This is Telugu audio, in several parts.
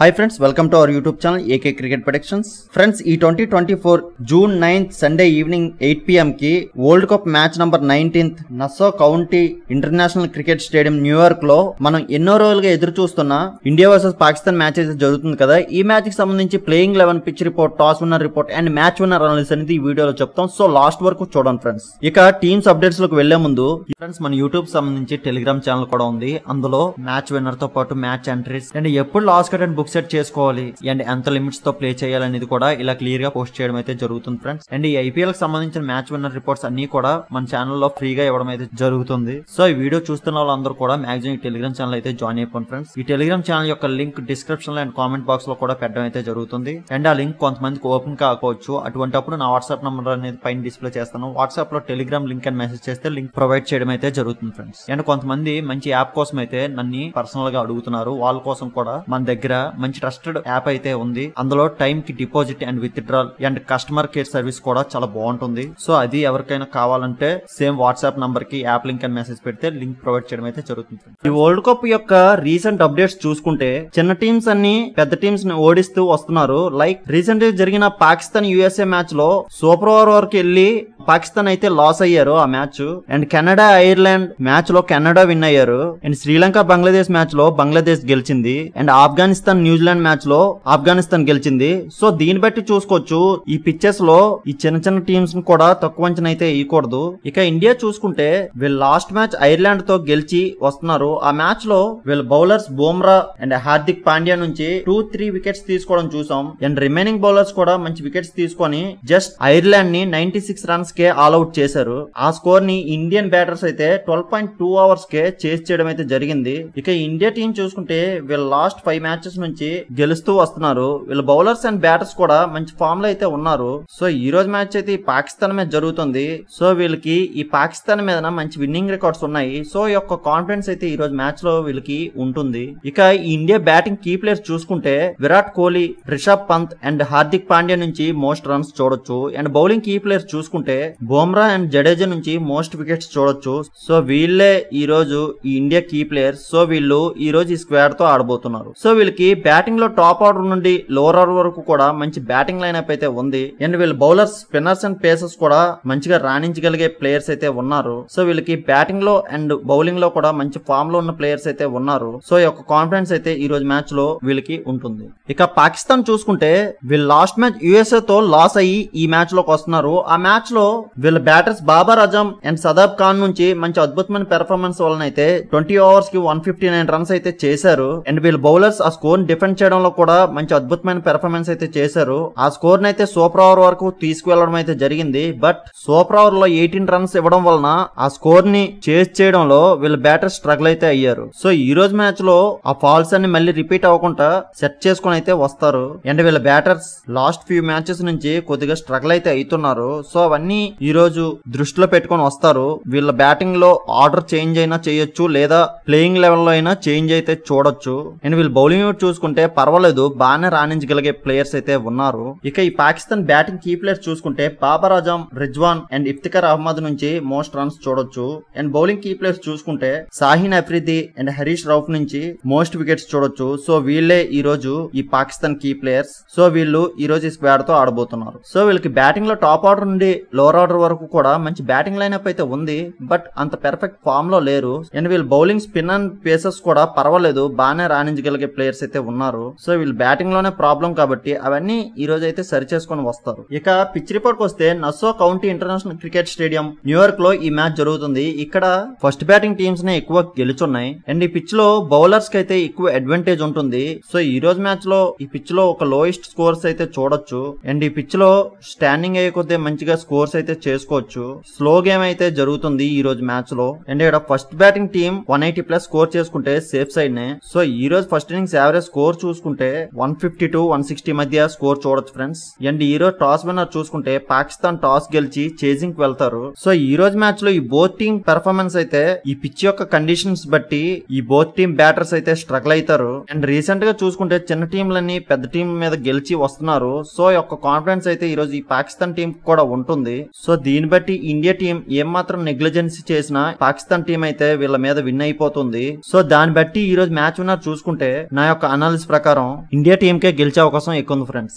hi friends welcome to our YouTube channel AK cricket productions friends ఈ twenty twenty four June ninth Sunday evening eight PM కి world cup match number nineteenth Nassau County international cricket stadium న్యూయార్క్ లో మనం ఎన్నో రోజులుగా ఎదురు చూస్తున్న ఇండియా వర్సెస్ పాకిస్తాన్ మ్యాచ్ అయితే జరుగుతుంది కదా ఈ మ్యాచ్ కి సంబంధించి playing eleven pitch report toss winner report and match winner analysis అనేది ఈ వీడియోలో చెప్తాం సో లాస్ట్ వరకు చూడండి ఫ్రెండ్స్ ఇక టీమ్స్ అప్డేట్స్ లోకి వెళ్లే ముందు ఫ్రెండ్స్ మన యూట్యూబ్ సంబంధించి టెలిగ్రామ్ ఛానల్ కూడా ఉంది అందులో మ్యాచ్ విన్నర్ తో పాటు మ్యాచ్ ఎంట్రీస్ అండ్ ఎప్పుడు last cut and scope set చేసుకోవాలి అండ్ ఎంత లిమిట్స్ తో ప్లే చేయాలనేది కూడా ఇలా క్లియర్ గా పోస్ట్ చేయడం అయితే జరుగుతుంది ఫ్రెండ్స్ అండ్ ఈ ఐపీఎల్ కి సంబంధించిన మ్యాచ్ విన్నర్ రిపోర్ట్స్ అన్ని కూడా మన ఛానల్ ఫ్రీ ఫ్రీగా ఇవ్వడం అయితే జరుగుతుంది సో ఈ వీడియో చూస్తున్న వాళ్ళందరూ కూడా మాక్సిమం ఈ టెలిగ్రామ్ ఛానల్ అయితే జాయిన్ అయిపోయింది ఫ్రెండ్స్ ఈ టెలిగ్రామ్ ఛానల్ యొక్క లింక్ డిస్క్రిప్షన్ లో అండ్ కామెంట్ బాక్స్ లో కూడా పెట్టడం అయితే జరుగుతుంది అండ్ ఆ లింక్ కొంతమందికి ఓపెన్ కాకపోవచ్చు అటువంటి అప్పుడు నా వాట్సాప్ నెంబర్ అనేది పైన డిస్ప్లే చేస్తాను వాట్సాప్ లో టెలిగ్రామ్ లింక్ అని మెసేజ్ చేస్తే లింక్ ప్రొవైడ్ చేయడం అయితే జరుగుతుంది ఫ్రెండ్స్ అండ్ కొంతమంది మంచి యాప్ కోసం అయితే నన్ను పర్సనల్ గా అడుగుతున్నారు వాళ్ళ కోసం కూడా మన దగ్గర మంచి ట్రస్టెడ్ యాప్ అయితే ఉంది అందులో టైం కి deposit and withdrawal and customer care service కూడా చాలా బాగుంటుంది సో అది ఎవరికైనా కావాలంటే సేమ్ వాట్సాప్ నంబర్ కి యాప్ లింక్ అని మెసేజ్ పెడితే లింక్ ప్రొవైడ్ చేయడం అయితే జరుగుతుంది ఈ వరల్డ్ కప్ యొక్క రీసెంట్ అప్డేట్స్ చూసుకుంటే చిన్న టీమ్స్ అన్ని పెద్ద టీమ్స్ ని ఓడిస్తూ వస్తున్నారు లైక్ రీసెంట్ జరిగిన పాకిస్తాన్ యుఎస్ఏ మ్యాచ్ లో సూపర్ ఓవర్ వరకు వెళ్ళి పాకిస్తాన్ అయితే లాస్ అయ్యారు ఆ match and Canada Ireland match లో కెనడా విన్ అయ్యారు అండ్ శ్రీలంక బంగ్లాదేశ్ మ్యాచ్ లో బంగ్లాదేశ్ గెలిచింది అండ్ ఆఫ్ఘనిస్తాన్ న్యూజిలాండ్ మ్యాచ్ లో ఆఫ్ఘనిస్తాన్ గెలిచింది సో దీన్ని బట్టి చూసుకోవచ్చు ఈ పిక్చర్స్ లో ఈ చిన్న చిన్న టీమ్స్ ని కూడా తక్కువ అంచనా అయితే ఇవ్వకూడదు ఇక ఇండియా చూసుకుంటే వీళ్ళు లాస్ట్ మ్యాచ్ ఐర్లాండ్ తో గెలిచి వస్తున్నారు ఆ మ్యాచ్ లో వీళ్ళ బౌలర్స్ బోమ్రా అండ్ హార్దిక్ పాండ్యా నుంచి టూ త్రీ వికెట్స్ తీసుకోవడం చూసాం అండ్ రిమైనింగ్ బౌలర్స్ కూడా మంచి వికెట్స్ తీసుకొని జస్ట్ ఐర్లాండ్ ని నైన్టీ సిక్స్ రన్స్ కే అవుట్ చేశారు ఆ స్కోర్ ని ఇండియన్ బ్యాటర్స్ అయితే ట్వెల్వ్ పాయింట్ టూ అవర్స్ కే చేసి చేయడం అయితే జరిగింది ఇక ఇండియా టీం చూసుకుంటే వీళ్ళ లాస్ట్ ఫైవ్ మ్యాచెస్ నుంచి నుంచి గెలుస్తూ వస్తున్నారు వీళ్ళ బౌలర్స్ అండ్ బ్యాటర్స్ కూడా మంచి ఫామ్ లో అయితే ఉన్నారు సో ఈ రోజు మ్యాచ్ అయితే పాకిస్తాన్ మీద జరుగుతుంది సో వీళ్ళకి ఈ పాకిస్తాన్ మీద మంచి విన్నింగ్ రికార్డ్స్ ఉన్నాయి సో యొక్క కాన్ఫిడెన్స్ అయితే ఈ రోజు మ్యాచ్ లో వీళ్ళకి ఉంటుంది ఇక ఈ ఇండియా బ్యాటింగ్ కీ ప్లేయర్స్ చూసుకుంటే విరాట్ కోహ్లీ రిషబ్ పంత్ అండ్ హార్దిక్ పాండ్యా నుంచి మోస్ట్ రన్స్ చూడొచ్చు అండ్ బౌలింగ్ కీ ప్లేయర్స్ చూసుకుంటే బోమ్రా అండ్ జడేజా నుంచి మోస్ట్ వికెట్స్ చూడొచ్చు సో వీళ్ళే ఈ రోజు ఈ ఇండియా కీ ప్లేయర్స్ సో వీళ్ళు ఈ రోజు ఈ స్క్వేర్ తో ఆడబోతున్నారు సో వీళ్ళకి బ్యాటింగ్ లో టాప్ ఆర్డర్ నుండి లోవర్ ఆర్డర్ వరకు కూడా మంచి బ్యాటింగ్ లైనప్ అయితే ఉంది అండ్ వీళ్ళు బౌలర్స్ స్పిన్నర్స్ అండ్ పేసర్స్ కూడా మంచిగా రాణించగలిగే ప్లేయర్స్ అయితే ఉన్నారు సో వీళ్ళకి బ్యాటింగ్ లో అండ్ బౌలింగ్ లో కూడా మంచి ఫామ్ లో ఉన్న ప్లేయర్స్ అయితే ఉన్నారు సో ఈ యొక్క కాన్ఫిడెన్స్ అయితే ఈ రోజు మ్యాచ్ లో వీళ్ళకి ఉంటుంది ఇక పాకిస్తాన్ చూసుకుంటే వీళ్ళు లాస్ట్ మ్యాచ్ యుఎస్ఏ తో లాస్ అయ్యి ఈ మ్యాచ్ లోకి వస్తున్నారు ఆ మ్యాచ్ లో వీళ్ళ బ్యాటర్స్ బాబర్ అజమ్ అండ్ సదాబ్ ఖాన్ నుంచి మంచి అద్భుతమైన పెర్ఫార్మెన్స్ వలన అయితే ట్వంటీ ఓవర్స్ కి వన్ ఫిఫ్టీ నైన్ రన్స్ అయితే చేశారు అండ్ వీళ్ళ బౌలర్స్ ఆ స్కోర్ డిఫెండ్ చేయడంలో కూడా మంచి అద్భుతమైన పెర్ఫార్మెన్స్ అయితే చేశారు ఆ స్కోర్ అయితే సూపర్ ఓవర్ వరకు తీసుకువెళ్లడం అయితే జరిగింది బట్ సూపర్ ఓవర్ లో ఎయిటీన్ రన్స్ ఇవ్వడం వలన ఆ స్కోర్ ని చేజ్ చేయడంలో వీళ్ళ బ్యాటర్ స్ట్రగుల్ అయితే అయ్యారు సో ఈ రోజు మ్యాచ్ లో ఆ ఫాల్స్ అన్ని మళ్ళీ రిపీట్ అవ్వకుండా సెట్ చేసుకుని అయితే వస్తారు అండ్ వీళ్ళ బ్యాటర్స్ లాస్ట్ ఫ్యూ మ్యాచెస్ నుంచి కొద్దిగా స్ట్రగుల్ అయితే అవుతున్నారు సో అవన్నీ ఈ రోజు దృష్టిలో పెట్టుకొని వస్తారు వీళ్ళ బ్యాటింగ్ లో ఆర్డర్ చేంజ్ అయినా చేయొచ్చు లేదా ప్లేయింగ్ లెవెల్ లో అయినా చేంజ్ అయితే చూడొచ్చు అండ్ వీళ్ళ బౌలింగ్ చూసుకుంటే చూసుకుంటే పర్వాలేదు బాగానే రాణించగలిగే ప్లేయర్స్ అయితే ఉన్నారు ఇక ఈ పాకిస్తాన్ బ్యాటింగ్ కీ ప్లేయర్స్ చూసుకుంటే బాబర్ అజమ్ రిజ్వాన్ అండ్ ఇఫ్తికర్ అహ్మద్ నుంచి మోస్ట్ రన్స్ చూడొచ్చు అండ్ బౌలింగ్ కీ ప్లేయర్స్ చూసుకుంటే సాహిన్ అఫ్రిది అండ్ హరీష్ రౌఫ్ నుంచి మోస్ట్ వికెట్స్ చూడొచ్చు సో వీళ్ళే ఈ రోజు ఈ పాకిస్తాన్ కీ ప్లేయర్స్ సో వీళ్ళు ఈ రోజు ఈ స్క్వాడ్ తో ఆడబోతున్నారు సో వీళ్ళకి బ్యాటింగ్ లో టాప్ ఆర్డర్ నుండి లోవర్ ఆర్డర్ వరకు కూడా మంచి బ్యాటింగ్ లైనప్ అయితే ఉంది బట్ అంత పెర్ఫెక్ట్ ఫామ్ లో లేరు అండ్ వీళ్ళు బౌలింగ్ స్పిన్ అండ్ పేసర్స్ కూడా పర్వాలేదు బాగానే రాణించగలిగే ప్లేయర్స్ అయితే ఉన్నారు సో వీళ్ళు బ్యాటింగ్ లోనే ప్రాబ్లం కాబట్టి అవన్నీ ఈ రోజు అయితే సరి చేసుకొని వస్తారు ఇక పిచ్ రిపోర్ట్ వస్తే Nassau County international cricket stadium న్యూయార్క్ లో ఈ మ్యాచ్ జరుగుతుంది ఇక్కడ ఫస్ట్ బ్యాటింగ్ టీమ్స్ నే ఎక్కువ గెలుచున్నాయి అండ్ ఈ పిచ్ లో బౌలర్స్ కి అయితే ఎక్కువ అడ్వాంటేజ్ ఉంటుంది సో ఈ రోజు మ్యాచ్ లో ఈ పిచ్ లో ఒక లోయెస్ట్ స్కోర్స్ అయితే చూడొచ్చు అండ్ ఈ పిచ్ లో స్టాండింగ్ అయ్యే కొద్దీ మంచిగా స్కోర్స్ అయితే చేసుకోవచ్చు స్లో గేమ్ అయితే జరుగుతుంది ఈ రోజు మ్యాచ్ లో అండ్ ఇక్కడ first batting team one eighty plus score చేసుకుంటే సేఫ్ సైడ్ నే సో ఈ రోజు ఫస్ట్ ఇన్నింగ్స్ యావరేజ్ స్కోర్ చూసుకుంటే one fifty to one sixty మధ్య స్కోర్ చూడొచ్చు ఫ్రెండ్స్ అండ్ ఈ రోజు టాస్ విన్నర్ చూసుకుంటే పాకిస్తాన్ టాస్ గెలిచి చేజింగ్ వెళ్తారు సో ఈ రోజు మ్యాచ్ లో ఈ బోత్ టీమ్ పెర్ఫార్మెన్స్ అయితే ఈ పిచ్ యొక్క కండిషన్స్ బట్టి ఈ బోత్ టీమ్ బ్యాటర్స్ అయితే స్ట్రగుల్ అవుతారు అండ్ రీసెంట్ గా చూసుకుంటే చిన్న టీంలన్నీ పెద్ద టీం మీద గెలిచి వస్తున్నారు సో యొక్క కాన్ఫిడెన్స్ అయితే ఈ రోజు ఈ పాకిస్తాన్ టీం కూడా ఉంటుంది సో దీన్ని బట్టి ఇండియా టీం మాత్రం నెగ్లిజెన్స్ చేసినా పాకిస్తాన్ టీం అయితే వీళ్ళ మీద విన్ అయిపోతుంది సో దాన్ని బట్టి ఈ రోజు మ్యాచ్ ఉన్నారు చూసుకుంటే నా యొక్క అన అనాలిసిస్ ప్రకారం ఇండియా టీంకే గెలిచే అవకాశం ఎక్కువ ఉంది ఫ్రెండ్స్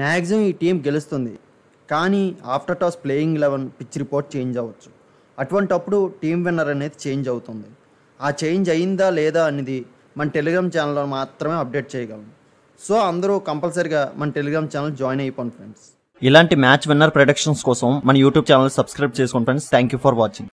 మ్యాక్సిమం ఈ టీం గెలుస్తుంది కానీ after toss playing eleven pitch report change అవ్వచ్చు అటువంటప్పుడు టీం విన్నర్ అనేది చేంజ్ అవుతుంది ఆ చేంజ్ అయిందా లేదా అనేది మన టెలిగ్రామ్ ఛానల్లో మాత్రమే అప్డేట్ చేయగలం సో అందరూ కంపల్సరిగా మన టెలిగ్రామ్ ఛానల్ జాయిన్ అయిపోండి ఫ్రెండ్స్ ఇలాంటి మ్యాచ్ విన్నర్ ప్రొడక్షన్స్ కోసం మన యూట్యూబ్ ఛానల్ సబ్స్క్రైబ్ చేసుకుంటాం friends thank you for watching